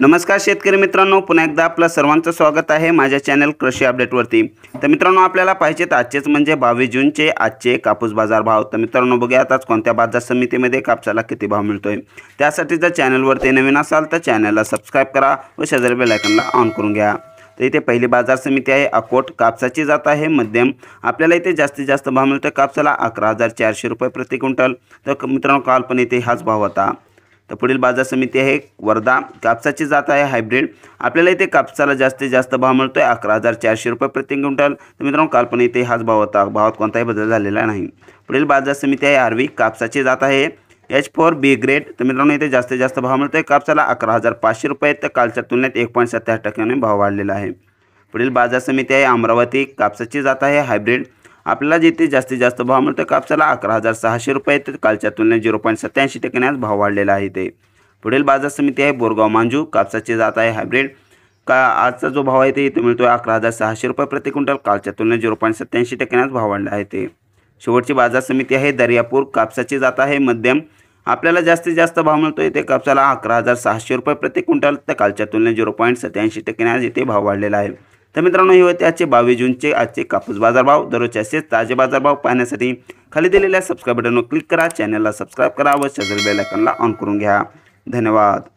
नमस्कार शेतकरी मित्रांनो पुन्हा एकदा आपलं सर्वांचं स्वागत आहे माझ्या चॅनल कृषी अपडेटवरती तर मित्रांनो आपल्याला पाहिजेत आजचेच म्हणजे बावीस जूनचे आजचे कापूस बाजार भाव तर मित्रांनो बघूयात आज कोणत्या बाजार समितीमध्ये कापसाला किती भाव मिळतो आहे त्यासाठी जर चॅनलवरती नवीन असाल तर चॅनलला सबस्क्राईब करा व शेजारी बेलायकनला ऑन करून घ्या तर इथे पहिली बाजार समिती आहे अकोट कापसाची जात आहे मध्यम आपल्याला इथे जास्तीत जास्त भाव मिळतो कापसाला अकरा हजार चारशे रुपये प्रति क्विंटल तर मित्रांनो काल पण इथे हाच भाव होता तो पुढील बाजार समिति है वर्धा की जात है हाइब्रिड अपने इतने कापसाला जास्तीत जास्त भाव मिलते है अकरा हजार चारशे रुपये प्रति क्विंटल तो मित्रों काल इतने हाज हाच भाव होता भावात कोणताही बदल झालेला नाही बाजार समिति है आरवी की जात है एच फोर बी ग्रेड तो मित्रों इथे जास्तीत जास्त भाव मिलते हैं कापसाला अकरा हजार पाचशे रुपये तो काल के तुलनेत एक पॉइंट सत्तर टक्क्याने भाव वाढलेला आहे पुढील बाजार समिति है अमरावती की जात है हाइब्रिड आपल्याला जिथे जास्तीत जास्त भाव मिळतो कापसाला अकरा हजार सहाशे रुपये तर कालच्या तुलनेत झिरो पॉईंट सत्याऐंशी टक्क्याने आज भाव वाढलेला आहे ते पुढील बाजार समिती आहे बोरगाव मांजू कापसाची जात आहे हायब्रिड का आजचा जो भाव आहे ते इथे मिळतो अकरा हजार सहाशे रुपये प्रति क्विंटल कालच्या तुलनेत झिरो पॉईंट सत्याऐंशी आज भाव वाढला आहे ते शेवटची बाजार समिती आहे दर्यापूर कापसाची जात आहे मध्यम आपल्याला जास्तीत जास्त भाव मिळतो इथे कापसाला अकरा हजार सहाशे रुपये प्रति क्विंटल तर कालच्या तुलनेत झिरो पॉईंट सत्याऐंशी टक्क्याने आज इथे भाव वाढलेला आहे तर मित्रांनो हे होते आजचे बावीस आज आजचे कापूस बाजार भाव दररोजचे असेच ताजे बाजार भाव पाहण्यासाठी खाली दिलेल्या सबस्क्राईब बटनवर क्लिक करा चैनल सब्सक्राइब करा व शेजारी बेल आयकॉनला ऑन करून धन्यवाद